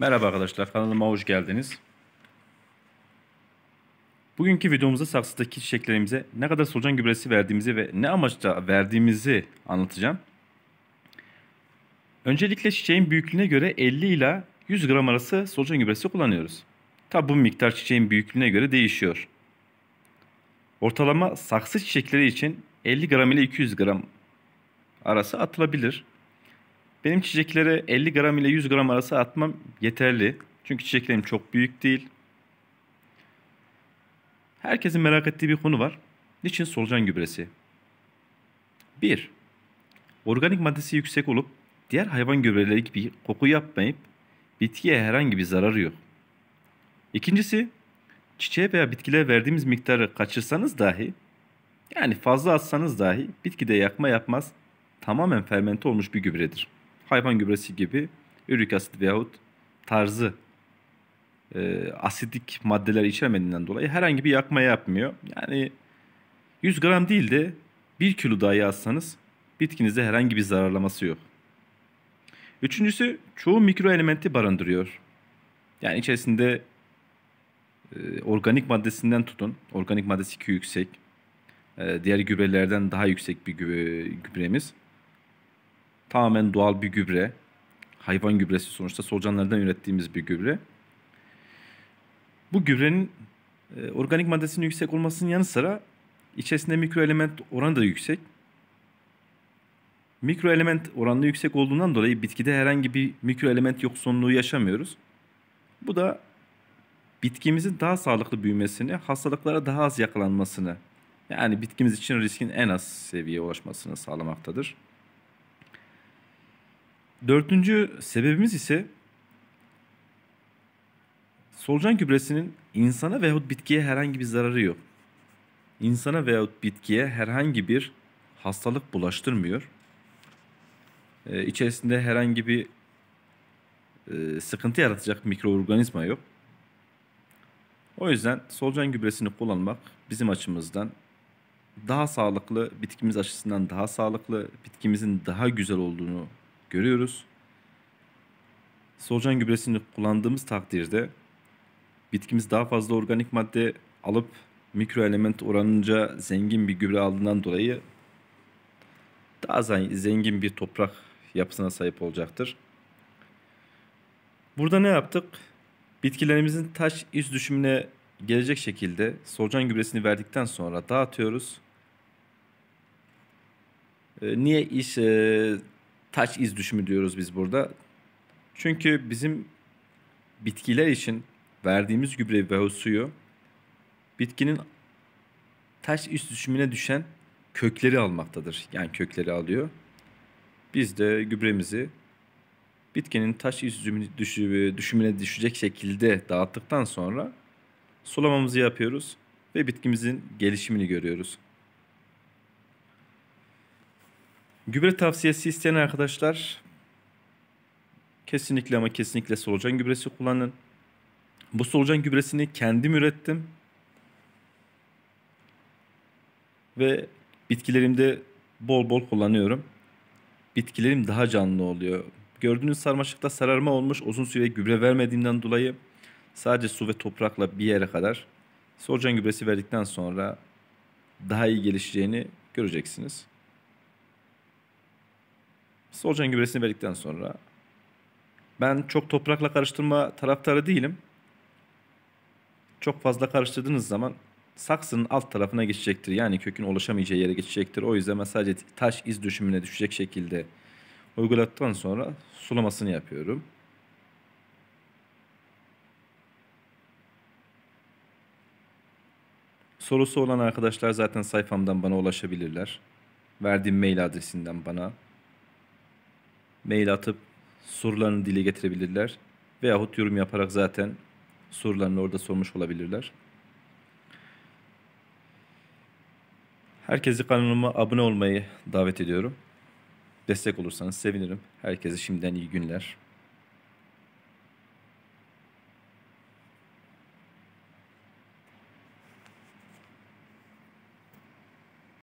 Merhaba arkadaşlar, kanalıma hoş geldiniz. Bugünkü videomuzda saksıdaki çiçeklerimize ne kadar solucan gübresi verdiğimizi ve ne amaçla verdiğimizi anlatacağım. Öncelikle çiçeğin büyüklüğüne göre 50 ila 100 gram arası solucan gübresi kullanıyoruz. Tabi bu miktar çiçeğin büyüklüğüne göre değişiyor. Ortalama saksı çiçekleri için 50 gram ile 200 gram arası atılabilir. Benim çiçeklere 50 gram ile 100 gram arası atmam yeterli. Çünkü çiçeklerim çok büyük değil. Herkesin merak ettiği bir konu var. Niçin solucan gübresi? 1. Organik maddesi yüksek olup diğer hayvan gübreleri gibi koku yapmayıp bitkiye herhangi bir zararı yok. İkincisi, çiçeğe veya bitkilere verdiğimiz miktarı kaçırsanız dahi, yani fazla atsanız dahi bitkide yakma yapmaz, tamamen fermente olmuş bir gübredir.'' hayvan gübresi gibi ürik asit veyahut tarzı e, asidik maddeler içermediğinden dolayı herhangi bir yakma yapmıyor. Yani 100 gram değil de 1 kilo daha atsanız bitkinizde herhangi bir zararlaması yok. Üçüncüsü çoğu mikro elementi barındırıyor. Yani içerisinde e, organik maddesinden tutun. Organik maddesi ki yüksek. E, diğer gübrelerden daha yüksek bir gübre gübremiz. Tamamen doğal bir gübre. Hayvan gübresi sonuçta solucanlardan ürettiğimiz bir gübre. Bu gübrenin e, organik maddesinin yüksek olmasının yanı sıra içerisinde mikroelement oranı da yüksek. Mikroelement oranı yüksek olduğundan dolayı bitkide herhangi bir mikroelement yoksunluğu yaşamıyoruz. Bu da bitkimizin daha sağlıklı büyümesini, hastalıklara daha az yakalanmasını, yani bitkimiz için riskin en az seviyeye ulaşmasını sağlamaktadır. Dördüncü sebebimiz ise solucan gübresinin insana veyahut bitkiye herhangi bir zararı yok. İnsana veyahut bitkiye herhangi bir hastalık bulaştırmıyor. Ee, içerisinde herhangi bir e, sıkıntı yaratacak mikroorganizma yok. O yüzden solucan gübresini kullanmak bizim açımızdan daha sağlıklı, bitkimiz açısından daha sağlıklı, bitkimizin daha güzel olduğunu görüyoruz. Solucan gübresini kullandığımız takdirde bitkimiz daha fazla organik madde alıp mikroelement element oranınca zengin bir gübre aldığından dolayı daha zengin bir toprak yapısına sahip olacaktır. Burada ne yaptık? Bitkilerimizin taş iz düşümüne gelecek şekilde solucan gübresini verdikten sonra dağıtıyoruz. Ee, niye iş e, taç iz düşümü diyoruz biz burada. Çünkü bizim bitkiler için verdiğimiz gübre ve suyu bitkinin taş iz düşümüne düşen kökleri almaktadır. Yani kökleri alıyor. Biz de gübremizi bitkinin taş iz düşümüne düşecek şekilde dağıttıktan sonra sulamamızı yapıyoruz ve bitkimizin gelişimini görüyoruz. Gübre tavsiyesi isteyen arkadaşlar kesinlikle ama kesinlikle solucan gübresi kullanın. Bu solucan gübresini kendim ürettim. Ve bitkilerimde bol bol kullanıyorum. Bitkilerim daha canlı oluyor. Gördüğünüz sarmaşıkta sararma olmuş uzun süre gübre vermediğimden dolayı sadece su ve toprakla bir yere kadar solucan gübresi verdikten sonra daha iyi gelişeceğini göreceksiniz. Solucan gübresini verdikten sonra ben çok toprakla karıştırma taraftarı değilim. Çok fazla karıştırdığınız zaman saksının alt tarafına geçecektir. Yani kökün ulaşamayacağı yere geçecektir. O yüzden ben sadece taş iz düşümüne düşecek şekilde uygulattıktan sonra sulamasını yapıyorum. Sorusu olan arkadaşlar zaten sayfamdan bana ulaşabilirler. Verdiğim mail adresinden bana mail atıp sorularını dile getirebilirler. Veyahut yorum yaparak zaten sorularını orada sormuş olabilirler. Herkesi kanalıma abone olmayı davet ediyorum. Destek olursanız sevinirim. Herkese şimdiden iyi günler.